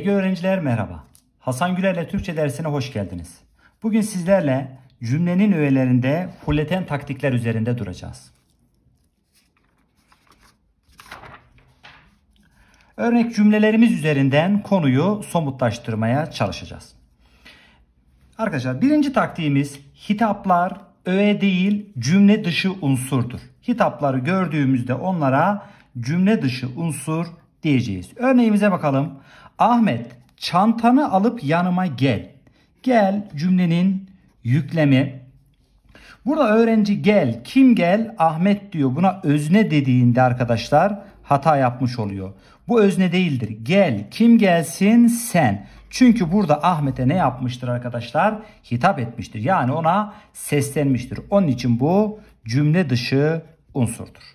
SG öğrenciler merhaba. Hasan Güler'le Türkçe dersine hoş geldiniz. Bugün sizlerle cümlenin öğelerinde fulleten taktikler üzerinde duracağız. Örnek cümlelerimiz üzerinden konuyu somutlaştırmaya çalışacağız. Arkadaşlar birinci taktiğimiz hitaplar öğe değil cümle dışı unsurdur. Hitapları gördüğümüzde onlara cümle dışı unsur diyeceğiz. Örneğimize bakalım. Ahmet çantanı alıp yanıma gel. Gel cümlenin yüklemi. Burada öğrenci gel, kim gel? Ahmet diyor. Buna özne dediğinde arkadaşlar hata yapmış oluyor. Bu özne değildir. Gel, kim gelsin? Sen. Çünkü burada Ahmet'e ne yapmıştır arkadaşlar? Hitap etmiştir. Yani ona seslenmiştir. Onun için bu cümle dışı unsurdur.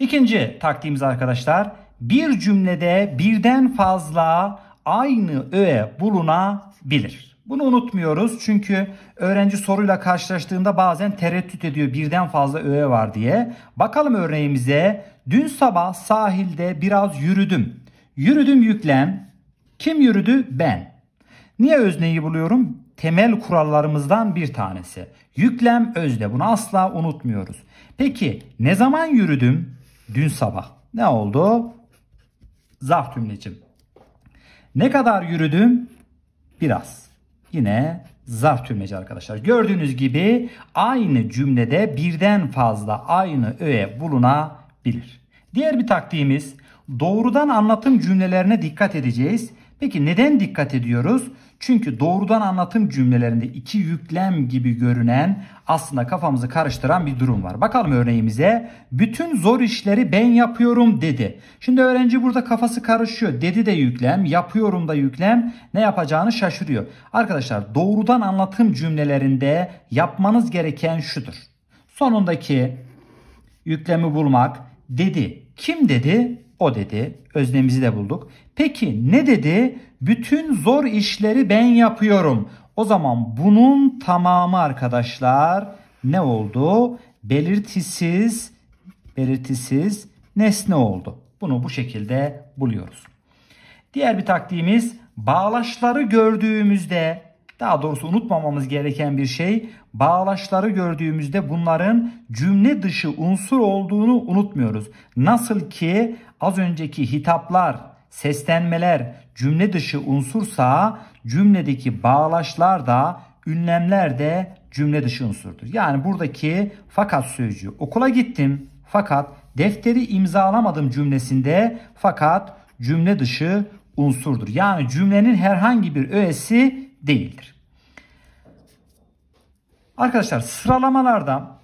İkinci taktiğimiz arkadaşlar bir cümlede birden fazla aynı öğe bulunabilir. Bunu unutmuyoruz çünkü öğrenci soruyla karşılaştığında bazen tereddüt ediyor birden fazla öğe var diye. Bakalım örneğimize. Dün sabah sahilde biraz yürüdüm. Yürüdüm yüklem. Kim yürüdü? Ben. Niye özneyi buluyorum? Temel kurallarımızdan bir tanesi. Yüklem özde. Bunu asla unutmuyoruz. Peki ne zaman yürüdüm? Dün sabah. Ne oldu? zarf tümlecim. Ne kadar yürüdüm? Biraz. Yine zarf tümleci arkadaşlar. Gördüğünüz gibi aynı cümlede birden fazla aynı öğe bulunabilir. Diğer bir taktiğimiz doğrudan anlatım cümlelerine dikkat edeceğiz. Peki neden dikkat ediyoruz? Çünkü doğrudan anlatım cümlelerinde iki yüklem gibi görünen aslında kafamızı karıştıran bir durum var. Bakalım örneğimize. Bütün zor işleri ben yapıyorum dedi. Şimdi öğrenci burada kafası karışıyor. Dedi de yüklem, yapıyorum da yüklem. Ne yapacağını şaşırıyor. Arkadaşlar doğrudan anlatım cümlelerinde yapmanız gereken şudur. Sonundaki yüklemi bulmak dedi. Kim dedi? O dedi. Öznemizi de bulduk. Peki ne dedi? Bütün zor işleri ben yapıyorum. O zaman bunun tamamı arkadaşlar ne oldu? Belirtisiz belirtisiz nesne oldu. Bunu bu şekilde buluyoruz. Diğer bir taktiğimiz bağlaçları gördüğümüzde daha doğrusu unutmamamız gereken bir şey bağlaçları gördüğümüzde bunların cümle dışı unsur olduğunu unutmuyoruz. Nasıl ki az önceki hitaplar seslenmeler cümle dışı unsursa cümledeki bağlaçlar da ünlemler de cümle dışı unsurdur. Yani buradaki fakat sözcüğü okula gittim fakat defteri imzalamadım cümlesinde fakat cümle dışı unsurdur. Yani cümlenin herhangi bir öğesi değildir. Arkadaşlar sıralamalarda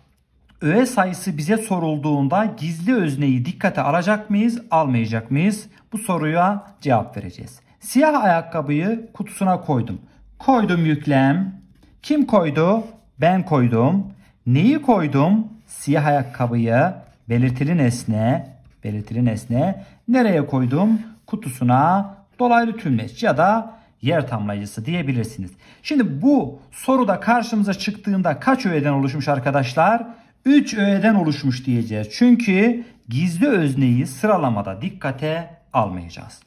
öğe sayısı bize sorulduğunda gizli özneyi dikkate alacak mıyız, almayacak mıyız? Bu soruya cevap vereceğiz. Siyah ayakkabıyı kutusuna koydum. Koydum yüklem. Kim koydu? Ben koydum. Neyi koydum? Siyah ayakkabıyı belirtili nesne, belirtili nesne nereye koydum? Kutusuna dolaylı tümleç ya da yer tamlayıcısı diyebilirsiniz. Şimdi bu soruda karşımıza çıktığında kaç öğeden oluşmuş arkadaşlar? 3 öğeden oluşmuş diyeceğiz. Çünkü gizli özneyi sıralamada dikkate almayacağız.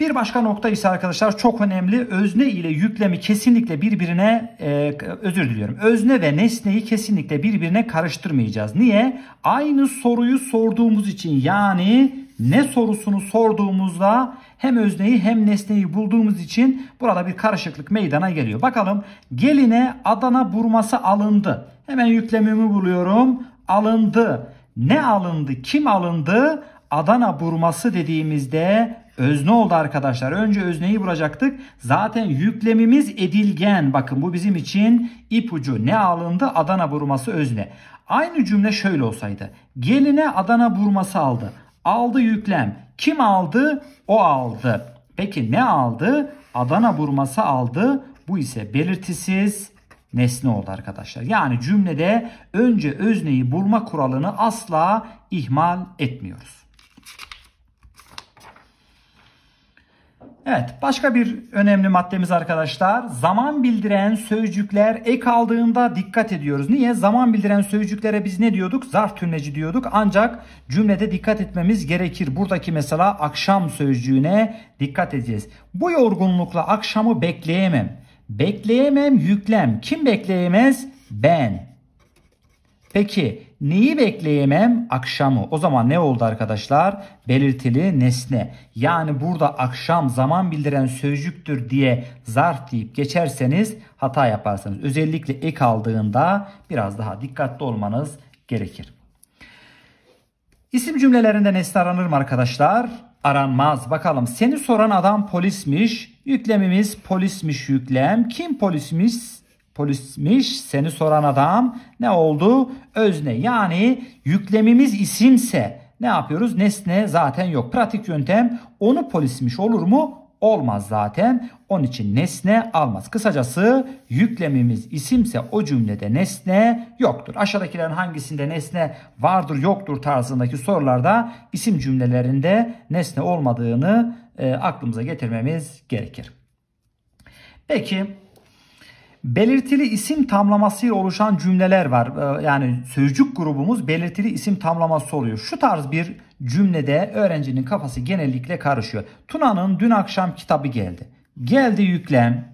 Bir başka nokta ise arkadaşlar çok önemli. Özne ile yüklemi kesinlikle birbirine e, özür diliyorum. Özne ve nesneyi kesinlikle birbirine karıştırmayacağız. Niye? Aynı soruyu sorduğumuz için yani ne sorusunu sorduğumuzda hem özneyi hem nesneyi bulduğumuz için burada bir karışıklık meydana geliyor. Bakalım geline Adana burması alındı. Hemen yüklemimi buluyorum. Alındı. Ne alındı? Kim alındı? Adana burması dediğimizde özne oldu arkadaşlar. Önce özneyi bulacaktık. Zaten yüklemimiz edilgen. Bakın bu bizim için ipucu. Ne alındı? Adana burması özne. Aynı cümle şöyle olsaydı. Geline Adana burması aldı. Aldı yüklem. Kim aldı? O aldı. Peki ne aldı? Adana burması aldı. Bu ise belirtisiz nesne oldu arkadaşlar. Yani cümlede önce özneyi bulma kuralını asla ihmal etmiyoruz. Evet başka bir önemli maddemiz arkadaşlar zaman bildiren sözcükler ek aldığında dikkat ediyoruz. Niye? Zaman bildiren sözcüklere biz ne diyorduk? Zarf tümleci diyorduk ancak cümlede dikkat etmemiz gerekir. Buradaki mesela akşam sözcüğüne dikkat edeceğiz. Bu yorgunlukla akşamı bekleyemem. Bekleyemem yüklem. Kim bekleyemez? Ben. Peki Neyi bekleyemem? Akşamı. O zaman ne oldu arkadaşlar? Belirtili nesne. Yani burada akşam zaman bildiren sözcüktür diye zarf deyip geçerseniz hata yaparsınız. özellikle ek aldığında biraz daha dikkatli olmanız gerekir. İsim cümlelerinde nesne aranır mı arkadaşlar? Aranmaz. Bakalım seni soran adam polismiş. Yüklemimiz polismiş yüklem. Kim polismiş? polismiş seni soran adam ne oldu? Özne yani yüklemimiz isimse ne yapıyoruz? Nesne zaten yok. Pratik yöntem onu polismiş olur mu? Olmaz zaten. Onun için nesne almaz. Kısacası yüklemimiz isimse o cümlede nesne yoktur. Aşağıdakilerin hangisinde nesne vardır yoktur tarzındaki sorularda isim cümlelerinde nesne olmadığını e, aklımıza getirmemiz gerekir. Peki Belirtili isim tamlamasıyla oluşan cümleler var. Ee, yani sözcük grubumuz belirtili isim tamlaması oluyor. Şu tarz bir cümlede öğrencinin kafası genellikle karışıyor. Tuna'nın dün akşam kitabı geldi. Geldi yüklem.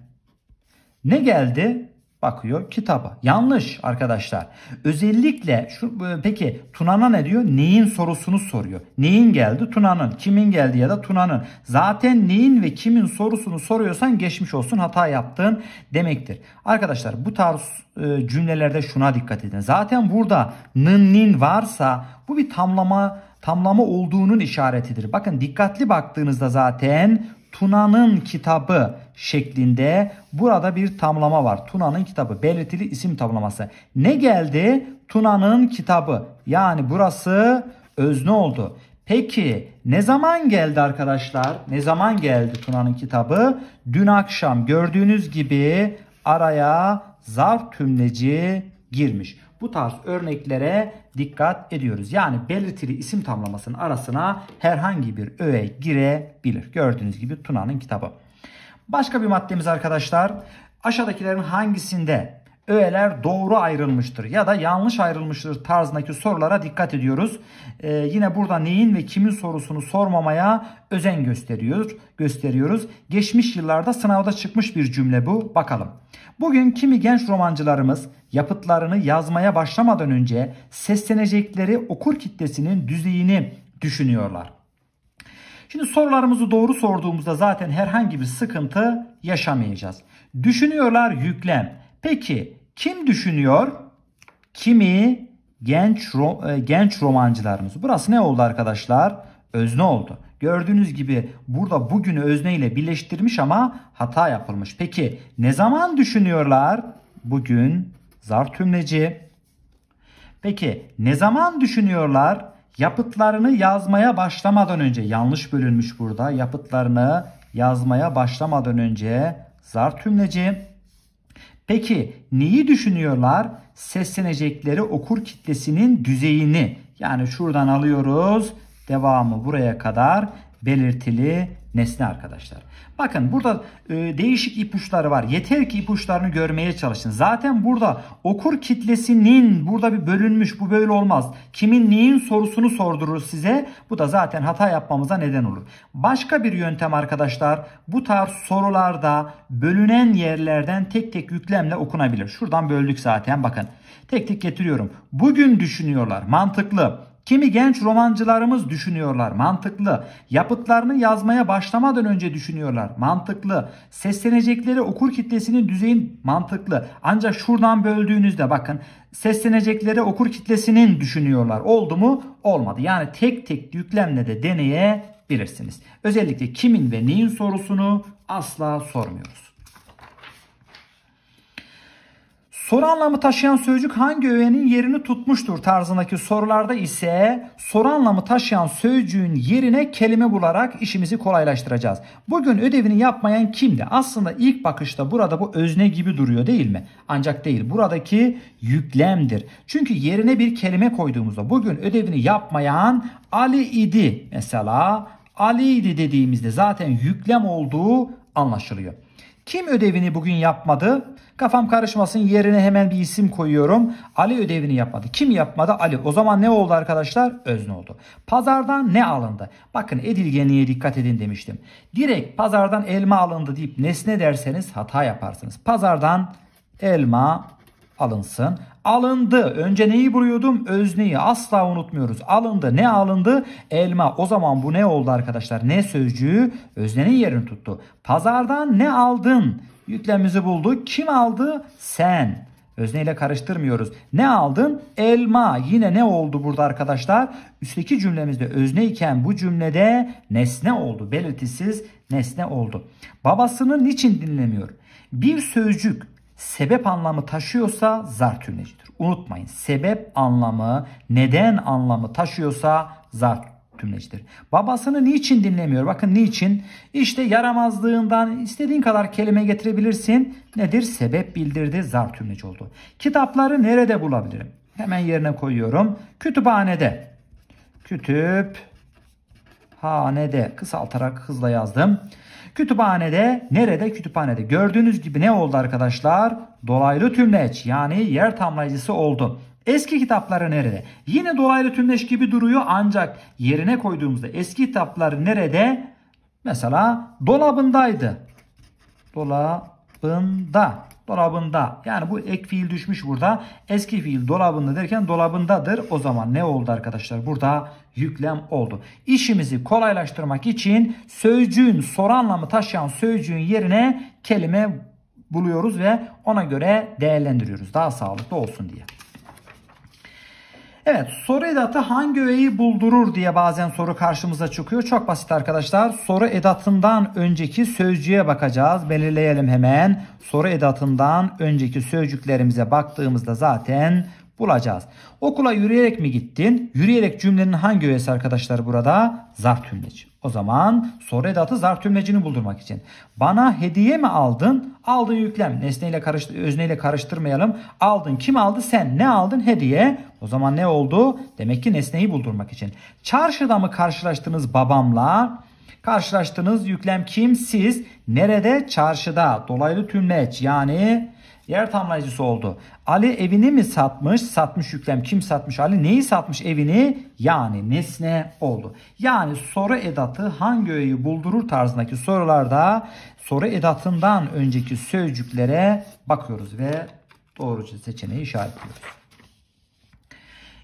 Ne geldi? bakıyor kitaba. Yanlış arkadaşlar. Özellikle şu e, peki Tuna'na ne diyor? Neyin sorusunu soruyor. Neyin geldi? Tuna'nın. Kimin geldi ya da Tuna'nın. Zaten neyin ve kimin sorusunu soruyorsan geçmiş olsun hata yaptığın demektir. Arkadaşlar bu tarz e, cümlelerde şuna dikkat edin. Zaten burada nın nin varsa bu bir tamlama tamlama olduğunun işaretidir. Bakın dikkatli baktığınızda zaten Tuna'nın kitabı şeklinde burada bir tamlama var. Tuna'nın kitabı belirtili isim tamlaması. Ne geldi? Tuna'nın kitabı. Yani burası özne oldu. Peki ne zaman geldi arkadaşlar? Ne zaman geldi Tuna'nın kitabı? Dün akşam gördüğünüz gibi araya zarf tümleci girmiş. Bu tarz örneklere dikkat ediyoruz. Yani belirtili isim tamlamasının arasına herhangi bir öğe girebilir. Gördüğünüz gibi Tuna'nın kitabı. Başka bir maddemiz arkadaşlar. Aşağıdakilerin hangisinde öğeler doğru ayrılmıştır ya da yanlış ayrılmıştır tarzındaki sorulara dikkat ediyoruz. Ee, yine burada neyin ve kimin sorusunu sormamaya özen gösteriyor, gösteriyoruz. Geçmiş yıllarda sınavda çıkmış bir cümle bu. Bakalım. Bugün kimi genç romancılarımız yapıtlarını yazmaya başlamadan önce seslenecekleri okur kitlesinin düzeyini düşünüyorlar. Şimdi sorularımızı doğru sorduğumuzda zaten herhangi bir sıkıntı yaşamayacağız. Düşünüyorlar yüklem. Peki kim düşünüyor? Kimi genç ro e, genç romancılarımız. Burası ne oldu arkadaşlar? Özne oldu. Gördüğünüz gibi burada bugünü özne ile birleştirmiş ama hata yapılmış. Peki ne zaman düşünüyorlar? Bugün zar tümleci. Peki ne zaman düşünüyorlar? yapıtlarını yazmaya başlamadan önce yanlış bölünmüş burada. Yapıtlarını yazmaya başlamadan önce zar tümleci. Peki neyi düşünüyorlar? Seslenecekleri okur kitlesinin düzeyini. Yani şuradan alıyoruz devamı buraya kadar belirtili nesne arkadaşlar. Bakın burada e, değişik ipuçları var. Yeter ki ipuçlarını görmeye çalışın. Zaten burada okur kitlesinin burada bir bölünmüş bu böyle olmaz. Kimin neyin sorusunu sordurur size. Bu da zaten hata yapmamıza neden olur. Başka bir yöntem arkadaşlar bu tarz sorularda bölünen yerlerden tek tek yüklemle okunabilir. Şuradan böldük zaten bakın. Tek tek getiriyorum. Bugün düşünüyorlar mantıklı Kimi genç romancılarımız düşünüyorlar, mantıklı. Yapıtlarını yazmaya başlamadan önce düşünüyorlar, mantıklı. Seslenecekleri okur kitlesinin düzeyin mantıklı. Ancak şuradan böldüğünüzde bakın seslenecekleri okur kitlesinin düşünüyorlar. Oldu mu? Olmadı. Yani tek tek yüklemle de deneyebilirsiniz. Özellikle kimin ve neyin sorusunu asla sormuyoruz. Soru anlamı taşıyan sözcük hangi öğenin yerini tutmuştur tarzındaki sorularda ise soru anlamı taşıyan sözcüğün yerine kelime bularak işimizi kolaylaştıracağız. Bugün ödevini yapmayan kimdi? Aslında ilk bakışta burada bu özne gibi duruyor değil mi? Ancak değil. Buradaki yüklemdir. Çünkü yerine bir kelime koyduğumuzda bugün ödevini yapmayan Ali idi. Mesela Ali idi dediğimizde zaten yüklem olduğu anlaşılıyor. Kim ödevini bugün yapmadı? Kafam karışmasın yerine hemen bir isim koyuyorum. Ali ödevini yapmadı. Kim yapmadı? Ali. O zaman ne oldu arkadaşlar? Özne oldu. Pazardan ne alındı? Bakın edilgenliğe dikkat edin demiştim. Direkt pazardan elma alındı deyip nesne derseniz hata yaparsınız. Pazardan elma alınsın. Alındı. Önce neyi buluyordum? Özneyi asla unutmuyoruz. Alındı. Ne alındı? Elma. O zaman bu ne oldu arkadaşlar? Ne sözcüğü öznenin yerini tuttu. Pazardan ne aldın? Yüklemimizi bulduk. Kim aldı? Sen. Özneyle karıştırmıyoruz. Ne aldın? Elma. Yine ne oldu burada arkadaşlar? Üstteki cümlemizde özne iken bu cümlede nesne oldu. Belirtisiz nesne oldu. Babasını niçin dinlemiyor? Bir sözcük sebep anlamı taşıyorsa zar Unutmayın sebep anlamı neden anlamı taşıyorsa zar Babasını niçin dinlemiyor? Bakın niçin? İşte yaramazlığından istediğin kadar kelime getirebilirsin. Nedir? Sebep bildirdi zar oldu. Kitapları nerede bulabilirim? Hemen yerine koyuyorum. Kütüphanede. Kütüp hanede kısaltarak hızla yazdım. Kütüphanede nerede? Kütüphanede. Gördüğünüz gibi ne oldu arkadaşlar? Dolaylı tümleç yani yer tamlayıcısı oldu. Eski kitapları nerede? Yine dolaylı tümleç gibi duruyor ancak yerine koyduğumuzda eski kitapları nerede? Mesela dolabındaydı. Dolabında dolabında. Yani bu ek fiil düşmüş burada. Eski fiil dolabında derken dolabındadır. O zaman ne oldu arkadaşlar? Burada yüklem oldu. İşimizi kolaylaştırmak için sözcüğün soru anlamı taşıyan sözcüğün yerine kelime buluyoruz ve ona göre değerlendiriyoruz. Daha sağlıklı olsun diye. Evet soru edatı hangi öğeyi buldurur diye bazen soru karşımıza çıkıyor. Çok basit arkadaşlar. Soru edatından önceki sözcüğe bakacağız. Belirleyelim hemen. Soru edatından önceki sözcüklerimize baktığımızda zaten bulacağız. Okula yürüyerek mi gittin? Yürüyerek cümlenin hangi öğesi arkadaşlar burada? Zarf tümleci. O zaman soru edatı zarf tümlecini buldurmak için. Bana hediye mi aldın? Aldın yüklem. Nesneyle karıştı özneyle karıştırmayalım. Aldın. Kim aldı? Sen. Ne aldın? Hediye. O zaman ne oldu? Demek ki nesneyi buldurmak için. Çarşıda mı karşılaştınız babamla? Karşılaştınız yüklem kim? Siz. Nerede? Çarşıda. Dolaylı tümleç. Yani yer tamlayıcısı oldu. Ali evini mi satmış? Satmış yüklem kim satmış Ali? Neyi satmış evini? Yani nesne oldu. Yani soru edatı hangi öğeyi buldurur tarzındaki sorularda soru edatından önceki sözcüklere bakıyoruz ve doğru seçeneği işaretliyoruz.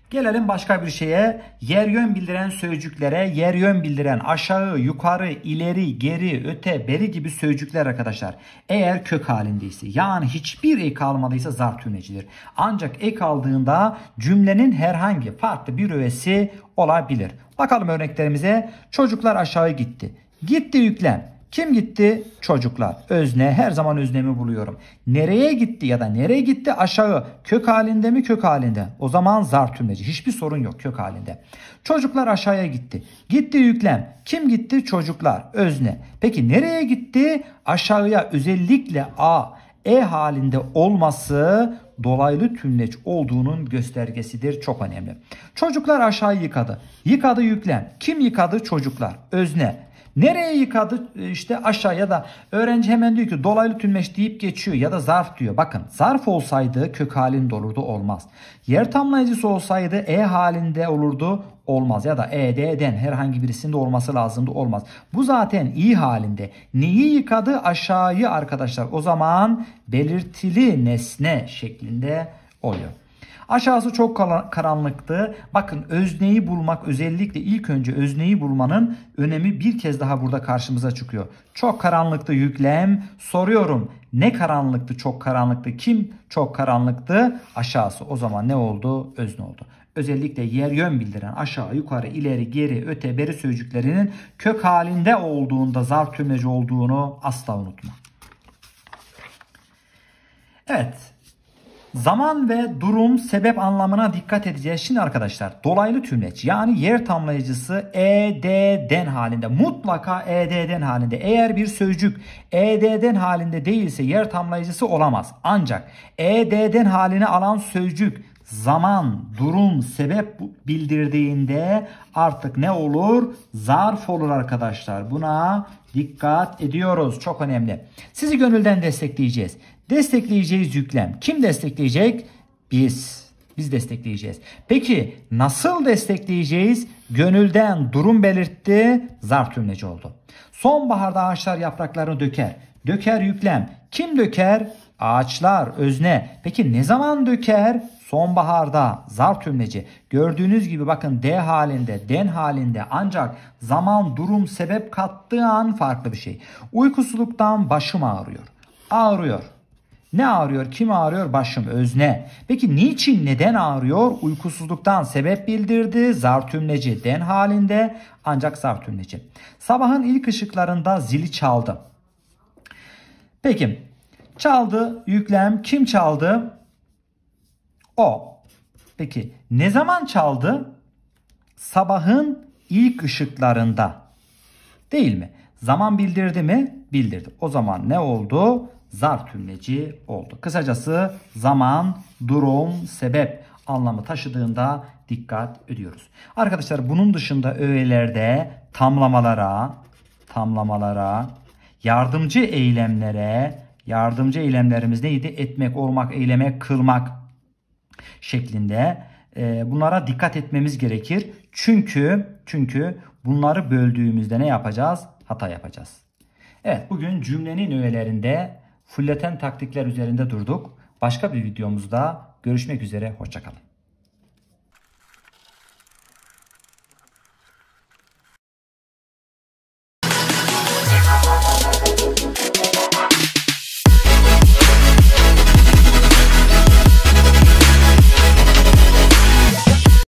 Gelelim başka bir şeye. Yer yön bildiren sözcüklere yer yön bildiren aşağı, yukarı, ileri, geri, öte, beri gibi sözcükler arkadaşlar. Eğer kök halindeyse yani hiçbir ek almadıysa zarf tümlecidir. Ancak ek aldığında cümlenin herhangi farklı bir öğesi olabilir. Bakalım örneklerimize. Çocuklar aşağı gitti. Gitti yüklem. Kim gitti? Çocuklar. Özne her zaman öznemi buluyorum. Nereye gitti ya da nereye gitti? Aşağı. Kök halinde mi? Kök halinde. O zaman zar tümleci. Hiçbir sorun yok kök halinde. Çocuklar aşağıya gitti. Gitti yüklem. Kim gitti? Çocuklar. Özne. Peki nereye gitti? Aşağıya özellikle A, E halinde olması dolaylı tümleç olduğunun göstergesidir. Çok önemli. Çocuklar aşağı yıkadı. Yıkadı yüklem. Kim yıkadı? Çocuklar. Özne. Nereye yıkadı? E, işte aşağı ya da öğrenci hemen diyor ki dolaylı tünmeç deyip geçiyor ya da zarf diyor. Bakın zarf olsaydı kök halinde olurdu olmaz. Yer tamlayıcısı olsaydı e halinde olurdu olmaz ya da ED'den herhangi birisinde olması lazımdı olmaz. Bu zaten i halinde. Neyi yıkadı? Aşağıyı arkadaşlar. O zaman belirtili nesne şeklinde oluyor. Aşağısı çok karanlıktı. Bakın özneyi bulmak özellikle ilk önce özneyi bulmanın önemi bir kez daha burada karşımıza çıkıyor. Çok karanlıktı yüklem. Soruyorum ne karanlıktı çok karanlıktı kim çok karanlıktı aşağısı. O zaman ne oldu özne oldu. Özellikle yer yön bildiren aşağı yukarı ileri geri öte beri sözcüklerinin kök halinde olduğunda zarf tümleci olduğunu asla unutma. Evet Zaman ve durum sebep anlamına dikkat edeceğiz. Şimdi arkadaşlar dolaylı tümleç yani yer tamlayıcısı ED'den halinde mutlaka ED'den halinde eğer bir sözcük ED'den halinde değilse yer tamlayıcısı olamaz. Ancak ED'den haline alan sözcük zaman, durum, sebep bildirdiğinde artık ne olur? Zarf olur arkadaşlar. Buna dikkat ediyoruz. Çok önemli. Sizi gönülden destekleyeceğiz. Destekleyeceğiz yüklem. Kim destekleyecek? Biz. Biz destekleyeceğiz. Peki nasıl destekleyeceğiz? Gönülden durum belirtti. Zarf tümleci oldu. Sonbaharda ağaçlar yapraklarını döker. Döker yüklem. Kim döker? Ağaçlar, özne. Peki ne zaman döker? Sonbaharda zarf tümleci. Gördüğünüz gibi bakın D halinde, den halinde ancak zaman, durum, sebep kattığı an farklı bir şey. Uykusuluktan başım ağrıyor. Ağrıyor. Ne ağrıyor? Kim ağrıyor? Başım özne. Peki niçin neden ağrıyor? Uykusuzluktan sebep bildirdi. Zartümleci den halinde ancak zartümleci. Sabahın ilk ışıklarında zili çaldı. Peki çaldı yüklem kim çaldı? O. Peki ne zaman çaldı? Sabahın ilk ışıklarında. Değil mi? Zaman bildirdi mi? Bildirdi. O zaman ne oldu? zar tümleci oldu. Kısacası zaman, durum, sebep anlamı taşıdığında dikkat ediyoruz. Arkadaşlar bunun dışında öğelerde tamlamalara, tamlamalara, yardımcı eylemlere, yardımcı eylemlerimiz neydi? Etmek, olmak, eylemek, kılmak şeklinde e, bunlara dikkat etmemiz gerekir. Çünkü çünkü bunları böldüğümüzde ne yapacağız? Hata yapacağız. Evet bugün cümlenin öğelerinde fulleten taktikler üzerinde durduk. Başka bir videomuzda görüşmek üzere. Hoşçakalın.